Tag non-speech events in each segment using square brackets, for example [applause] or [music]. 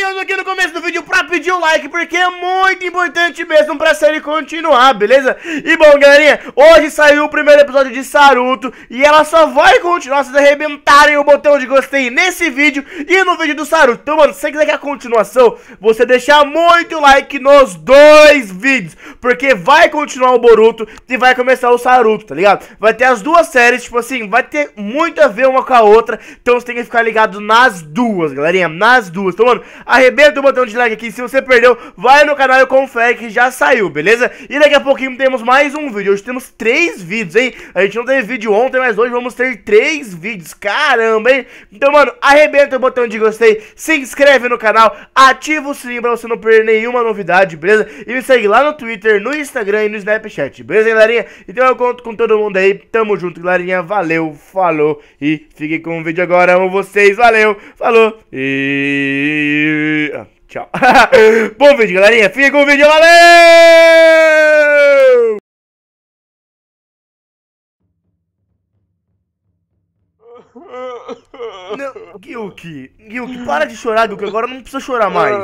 caminhando aqui no começo do vídeo pra pedir um like, porque é muito importante mesmo pra série continuar, beleza? E bom, galerinha, hoje saiu o primeiro episódio de Saruto, e ela só vai continuar se arrebentarem o botão de gostei nesse vídeo e no vídeo do Saruto. Então, mano, se você quiser que a continuação, você deixar muito like nos dois vídeos, porque vai continuar o Boruto e vai começar o Saruto, tá ligado? Vai ter as duas séries, tipo assim, vai ter muito a ver uma com a outra, então você tem que ficar ligado nas duas, galerinha, nas duas. Então, mano, arrebenta o botão de like aqui. Se você perdeu, vai no canal e confere que já saiu, beleza? E daqui a pouquinho temos mais um vídeo. Hoje temos três vídeos, hein? A gente não teve vídeo ontem, mas hoje vamos ter três vídeos. Caramba, hein? Então, mano, arrebenta o botão de gostei, se inscreve no canal, ativa o sininho pra você não perder nenhuma novidade, beleza? E me segue lá no Twitter, no Instagram e no Snapchat, beleza, galerinha? Então eu conto com todo mundo aí. Tamo junto, galerinha. Valeu, falou e fiquem com o vídeo agora. Amo vocês, valeu, falou e... Ah, tchau. [laughs] Bom vídeo, galerinha. Fica com o vídeo. Valeu! Não, Guilherme, Guilherme, para de chorar, Guilherme, agora não precisa chorar mais.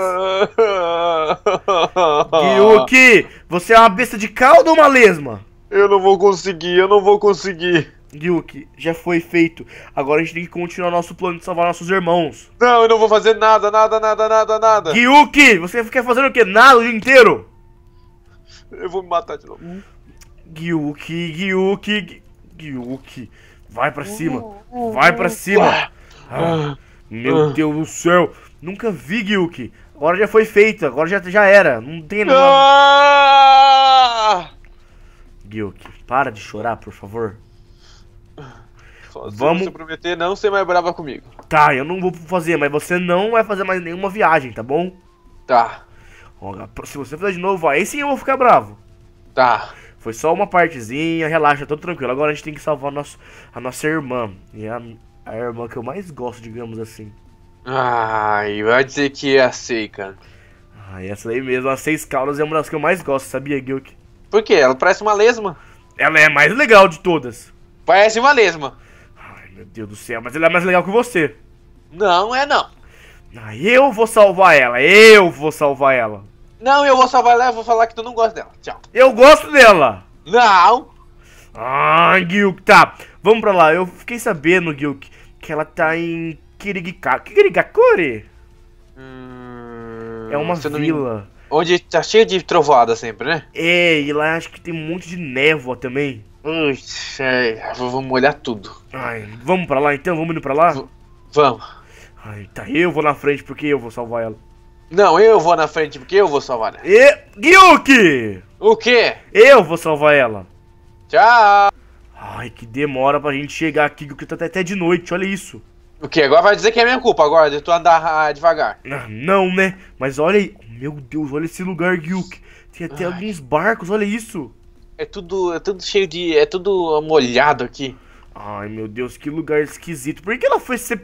Guilherme, você é uma besta de calda ou uma lesma? Eu não vou conseguir, eu não vou conseguir. Ryuki, já foi feito. Agora a gente tem que continuar nosso plano de salvar nossos irmãos. Não, eu não vou fazer nada, nada, nada, nada, nada. Ryuki, você quer fazer o quê? Nada o dia inteiro? Eu vou me matar de novo. Ryuki, Ryuki, Ryuki. Vai pra cima. Uhum, uhum. Vai pra cima. Ah, ah meu ah. Deus do céu. Nunca vi, Ryuki. Agora já foi feito, agora já, já era. Não tem nada. Ah! para de chorar, por favor. Vamos... Se prometer não ser mais brava comigo. Tá, eu não vou fazer, mas você não vai fazer mais nenhuma viagem, tá bom? Tá. Olha, se você fizer de novo, aí sim eu vou ficar bravo. Tá. Foi só uma partezinha, relaxa, tudo tranquilo. Agora a gente tem que salvar a, nosso, a nossa irmã. E a, a irmã que eu mais gosto, digamos assim. Ai, vai dizer que é a Seika. Ai, ah, essa aí mesmo, as seis caudas é uma das que eu mais gosto, sabia, Gilk? Por quê? Ela parece uma lesma. Ela é a mais legal de todas. Parece uma lesma. Meu Deus do céu, mas ela é mais legal que você. Não é não. Ah, eu vou salvar ela, eu vou salvar ela. Não, eu vou salvar ela, e vou falar que tu não gosta dela. Tchau. Eu gosto dela. Não. Ah, Gilk, tá. Vamos pra lá. Eu fiquei sabendo, Gilk, que ela tá em Kirigika... Kirigakure? Hum, é uma vila. Me... Onde tá cheio de trovoada sempre, né? É, e lá acho que tem um monte de névoa também. Putz, é, vamos molhar tudo. Ai, vamos pra lá então? Vamos indo pra lá? V vamos. Ai, tá, eu vou na frente porque eu vou salvar ela. Não, eu vou na frente porque eu vou salvar ela. E... Gyuki! O quê? Eu vou salvar ela. Tchau! Ai, que demora pra gente chegar aqui, que tá até de noite, olha isso. O que? Agora vai dizer que é minha culpa agora, de tu andar ah, devagar. Ah, não, né? Mas olha aí. Meu Deus, olha esse lugar, Gilke. Tem até Ai. alguns barcos, olha isso. É tudo, é tudo cheio de. É tudo molhado aqui. Ai meu Deus, que lugar esquisito. Por que ela foi ser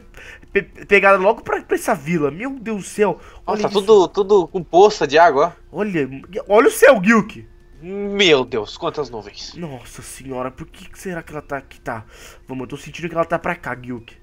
pe pegada logo pra, pra, essa vila? Meu Deus do céu. Olha Nossa, isso. tudo, tudo com poça de água, Olha, olha o céu, Gilk. Meu Deus, quantas nuvens. Nossa senhora, por que será que ela tá aqui? Tá, vamos, eu tô sentindo que ela tá pra cá, Gilk.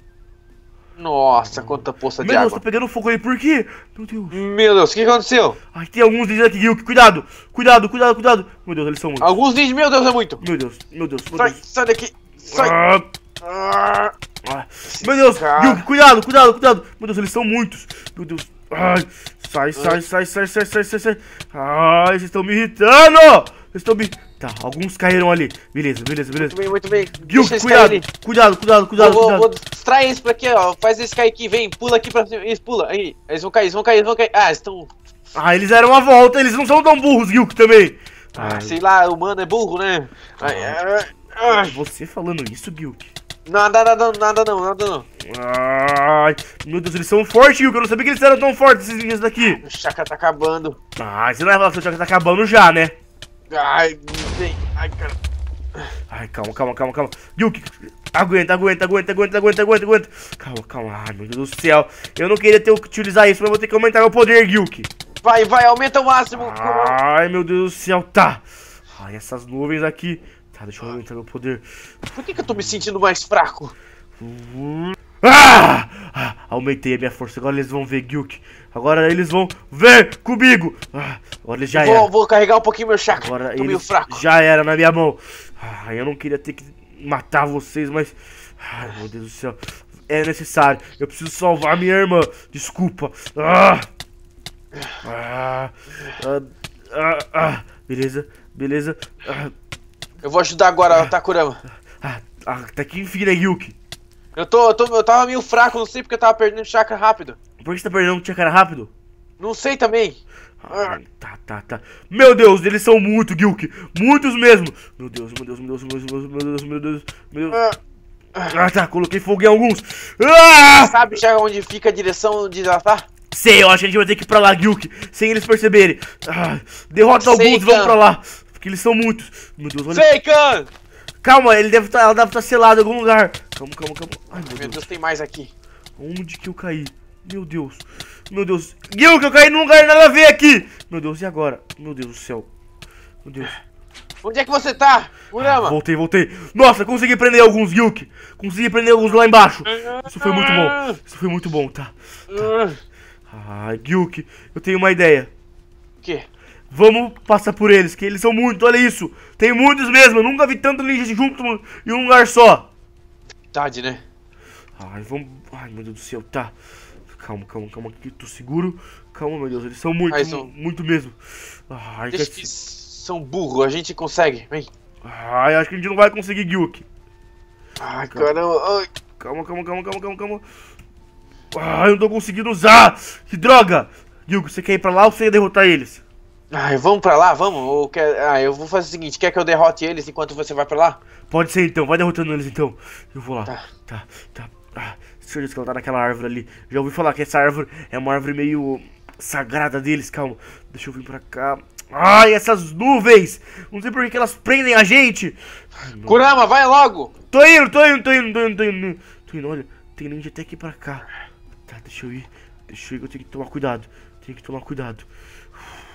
Nossa, uhum. quanta poça de Deus, água. Meu Deus, tá pegando fogo aí, por quê? Meu Deus. Meu Deus, o que aconteceu? Ai, tem alguns ninjas aqui, Yuki, cuidado, cuidado, cuidado, cuidado. Meu Deus, eles são muitos. Alguns ninjas, meu Deus, é muito. Meu Deus, meu Deus, meu sai, Deus. Sai daqui, sai. Ah. Ah. ah. Meu Deus, cara... Yuki, cuidado, cuidado, cuidado. Meu Deus, eles são muitos. Meu Deus. Ai, sai, sai, ah. sai, sai, sai, sai, sai, sai. Ai, vocês estão me irritando. Vocês estão me... Tá, alguns caíram ali. Beleza, beleza, beleza. Muito bem, muito bem. Gil, cuidado, cuidado, cuidado, cuidado, vou, cuidado. Vou distrair eles pra aqui, ó. Faz eles cair aqui, vem, pula aqui pra cima. Eles pula, aí. Eles vão cair, eles vão cair, eles vão cair. Ah, eles estão... Ah, eles eram uma volta, eles não são tão burros, Gil, também. Ah, Ai. sei lá, humano é burro, né? Ai, ah. Você falando isso, Gil? Nada, nada, nada não, nada não. Ai, meu Deus, eles são fortes, Gil, eu não sabia que eles eram tão fortes, esses meninos daqui. O chakra tá acabando. Ah, você não vai falar que o chakra tá acabando já, né? Ai, Ai, cara. Ai, calma, calma, calma, calma. Yuki, aguenta, aguenta, aguenta, aguenta, aguenta, aguenta, aguenta. Calma, calma. Ai, meu Deus do céu. Eu não queria ter que utilizar isso, mas vou ter que aumentar meu poder, Yuki. Vai, vai, aumenta o máximo. Ai, meu Deus do céu, tá. Ai, essas nuvens aqui. Tá, deixa eu aumentar meu poder. Por que, que eu tô me sentindo mais fraco? Ah! Ah, aumentei a minha força. Agora eles vão ver Gilk Agora eles vão ver comigo. Ah, agora eles já vou, era. Vou carregar um pouquinho meu chakra. Agora Tô eles já era na minha mão. Ah, eu não queria ter que matar vocês, mas... Ai, ah, meu Deus do céu. É necessário. Eu preciso salvar minha irmã. Desculpa. Ah, ah, ah, ah, ah. Beleza, beleza. Ah. Eu vou ajudar agora, Takurama. Ah, até tá que enfim, né, Yuki? Eu tô, eu tô. Eu tava meio fraco, não sei porque eu tava perdendo chakra rápido. Por que você tá perdendo chakra rápido? Não sei também. Ah, tá, tá, tá. Meu Deus, eles são muito, Gilk. Muitos mesmo. Meu Deus, meu Deus, meu Deus, meu Deus, meu Deus, meu Deus, meu Deus. Ah. ah, tá, coloquei fogo em alguns. Ah! Sabe já onde fica a direção de Natar? Sei, eu acho que a gente vai ter que ir pra lá, Gilk. Sem eles perceberem. Ah, derrota Sei, alguns, vamos pra lá. Porque eles são muitos. Meu Deus, olha. Sei, Calma, ele deve tá, ela deve estar tá selada em algum lugar. Calma, calma, calma. Ai, meu, meu Deus. Deus. tem mais aqui. Onde que eu caí? Meu Deus. Meu Deus. Meu, que eu caí num lugar nada a ver aqui. Meu Deus, e agora? Meu Deus do céu. Meu Deus. Onde é que você tá, Murama? Ah, voltei, voltei. Nossa, consegui prender alguns Gilk. Consegui prender alguns lá embaixo. Isso foi muito bom. Isso foi muito bom, tá. tá. tá. Ah, Gilk, eu tenho uma ideia. O quê? Vamos passar por eles, que eles são muitos, olha isso. Tem muitos mesmo, eu nunca vi tanto ninja junto em um lugar só. Tarde, né? Ai, vamos... Ai, meu Deus do céu, tá. Calma, calma, calma, aqui tô seguro. Calma, meu Deus, eles são muito, Ai, são... muito mesmo. Ai, Deixa que... que são burro, a gente consegue, vem. Ai, acho que a gente não vai conseguir, Gyuk. Ai, caramba. Ai. Calma, calma, calma, calma, calma, calma. Ai, eu não tô conseguindo usar. Que droga. Gyuk, você quer ir pra lá ou você quer derrotar eles? Ai, vamos pra lá, vamos? Eu quero... Ah, eu vou fazer o seguinte, quer que eu derrote eles enquanto você vai pra lá? Pode ser então, vai derrotando eles então. Eu vou lá. Tá, tá, tá. Ah, deixa eu ver ela tá naquela árvore ali. Já ouvi falar que essa árvore é uma árvore meio sagrada deles, calma. Deixa eu vir pra cá. Ai, essas nuvens! Não sei por que elas prendem a gente! Ai, Kurama, vai logo! Tô indo, tô indo, tô indo, tô indo, tô indo. Tô indo, olha, tem ninja até aqui pra cá. Tá, deixa eu ir. Deixa eu ir, eu tenho que tomar cuidado. Tenho que tomar cuidado. Uf.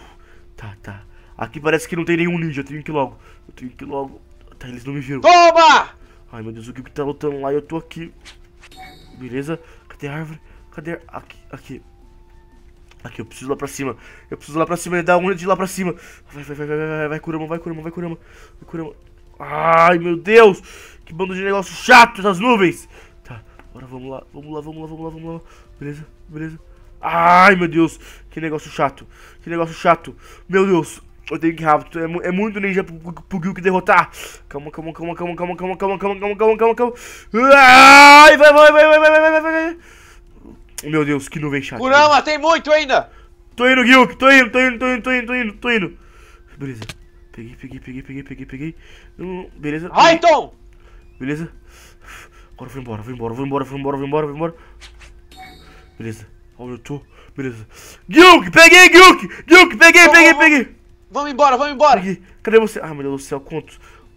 Tá, tá. Aqui parece que não tem nenhum ninja. Eu tenho que ir logo. Eu tenho que ir logo. Tá, eles não me viram. Toma! Ai, meu Deus, o que tá lutando lá e eu tô aqui. Beleza? Cadê a árvore? Cadê a... Aqui, aqui. Aqui, eu preciso ir lá pra cima. Eu preciso ir lá pra cima. Ele dá um de ir lá pra cima. Vai, vai, vai, vai, vai, vai, vai, vai, Kurama, vai, Kurama. Vai, Kurama. Ai, meu Deus. Que bando de negócio chato essas nuvens. Tá, agora vamos lá, vamos lá, vamos lá, vamos lá, vamos lá. Beleza, beleza. Ai, meu Deus. Que negócio chato. Que negócio chato. Meu Deus. Eu tenho que ir rápido. É, é muito ninja pro, pro, pro que derrotar. Calma, calma, calma, calma, calma, calma, calma, calma, calma, calma, calma, calma. Ai, vai, vai, vai, vai, vai, vai, vai, vai. Meu Deus, que nuvem chata. Kurama, tem muito ainda. Tô indo, Gil, Tô indo, tô indo, tô indo, tô indo, tô indo, tô indo. Beleza. Peguei, peguei, peguei, peguei, peguei, peguei. beleza. Ai, então. Beleza. Agora vou embora, vou embora, vou embora, vou embora, vou embora, vou embora. Beleza. Onde eu tô? Beleza. Gyuk! Peguei, Gyuk! Gyuk, peguei, peguei, peguei! Vamos embora, vamos embora! Peguei. Cadê você? Ah, meu Deus do céu, quanto?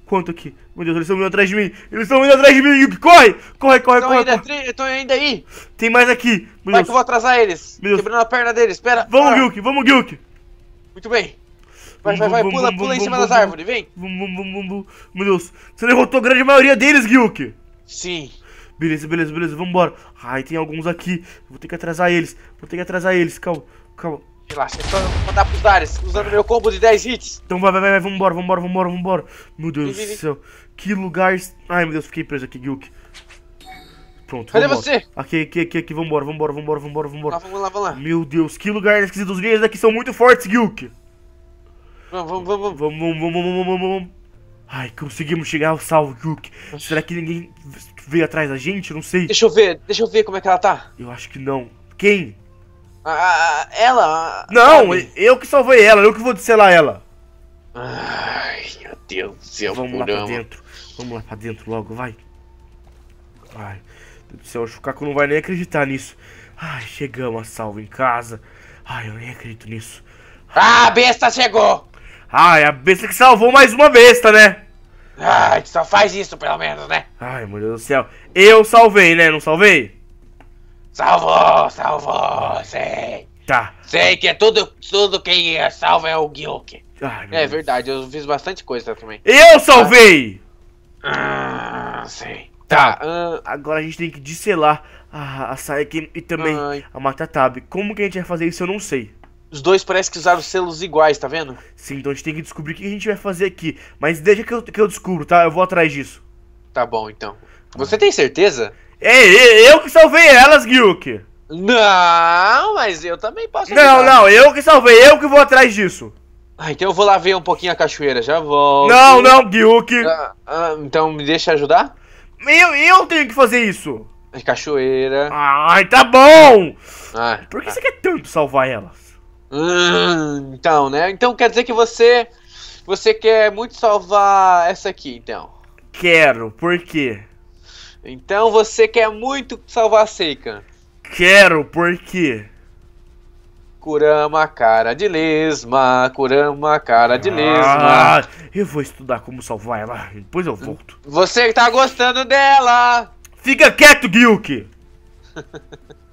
Quanto aqui? Meu Deus, eles estão vindo atrás de mim! Eles estão vindo atrás de mim! Gyuk, corre! Corre, corre, corre! Ainda Estão ainda aí! Tem mais aqui! Meu Vai que eu vou atrasar eles! Meu Deus. Quebrando a perna deles, espera! Vamos, para. Vamos, Gyuk! Muito bem! Vai, vai, vai, pula, pula em cima das árvores, vem! Meu Deus, você derrotou a grande maioria deles, Gyuk! Sim. Beleza, beleza, beleza, vambora. Ai, tem alguns aqui. Vou ter que atrasar eles. Vou ter que atrasar eles. Calma, calma. Relaxa, eu só mandar pros ares, usando meu combo de 10 hits. Então vai, vai, vai, vambora, vambora, vambora, vambora. Meu Deus vim, do céu. Que lugar. Ai, meu Deus, fiquei preso aqui, Gilk. Pronto, Cadê vambora. você? Aqui, aqui, aqui, aqui, vambora, vambora, vambora, vambora, vambora. Ah, vamos lá, vamos lá. Meu Deus, que lugar esquisito. Os ninjas daqui são muito fortes, Gilk. vamos, vamos. Vamos, vamos, vamos, vamos, vamos. vamos. Ai, conseguimos chegar ao Saljuk. Será que ninguém veio atrás da gente? Não sei. Deixa eu ver, deixa eu ver como é que ela tá. Eu acho que não. Quem? Ah, ah, ah ela. Não, eu que salvei ela, eu que vou descelar ela. Ai, meu Deus do céu, Vamos lá pra dentro. Vamos lá pra dentro logo, vai. Ai, Deus do céu, o Chucaco não vai nem acreditar nisso. Ai, chegamos a salvo em casa. Ai, eu nem acredito nisso. Ah, a besta chegou! Ai, a besta que salvou mais uma besta, né? Ai, só faz isso pelo menos, né? Ai, meu Deus do céu. Eu salvei, né? Não salvei? Salvou, salvou, sei. Tá. Sei que é tudo, tudo quem é salva é o Gilke. É verdade, eu fiz bastante coisa também. Eu ah. salvei! Ah, sei. Tá, tá. agora a gente tem que descelar a, a e também a a Matatab. Como que a gente vai fazer isso eu não sei. Os dois parece que usaram selos iguais, tá vendo? Sim, então a gente tem que descobrir o que a gente vai fazer aqui. Mas deixa que eu, que eu descubro, tá? Eu vou atrás disso. Tá bom, então. Você tem certeza? É, é eu que salvei elas, Gilk! Não, mas eu também posso ajudar. Não, não, eu que salvei, eu que vou atrás disso. Ah, então eu vou lá ver um pouquinho a cachoeira, já volto. Não, não, Gilk! Ah, ah, então me deixa ajudar? Eu, eu tenho que fazer isso! É cachoeira. Ai, tá bom! Ah, Por que tá. você quer tanto salvar elas? Hum, então, né? Então quer dizer que você você quer muito salvar essa aqui, então. Quero, por quê? Então você quer muito salvar a Seika. Quero, por quê? Kurama cara de lesma, curama cara de lesma. Ah, eu vou estudar como salvar ela, depois eu volto. Você tá gostando dela! Fica quieto, Gilk! [laughs]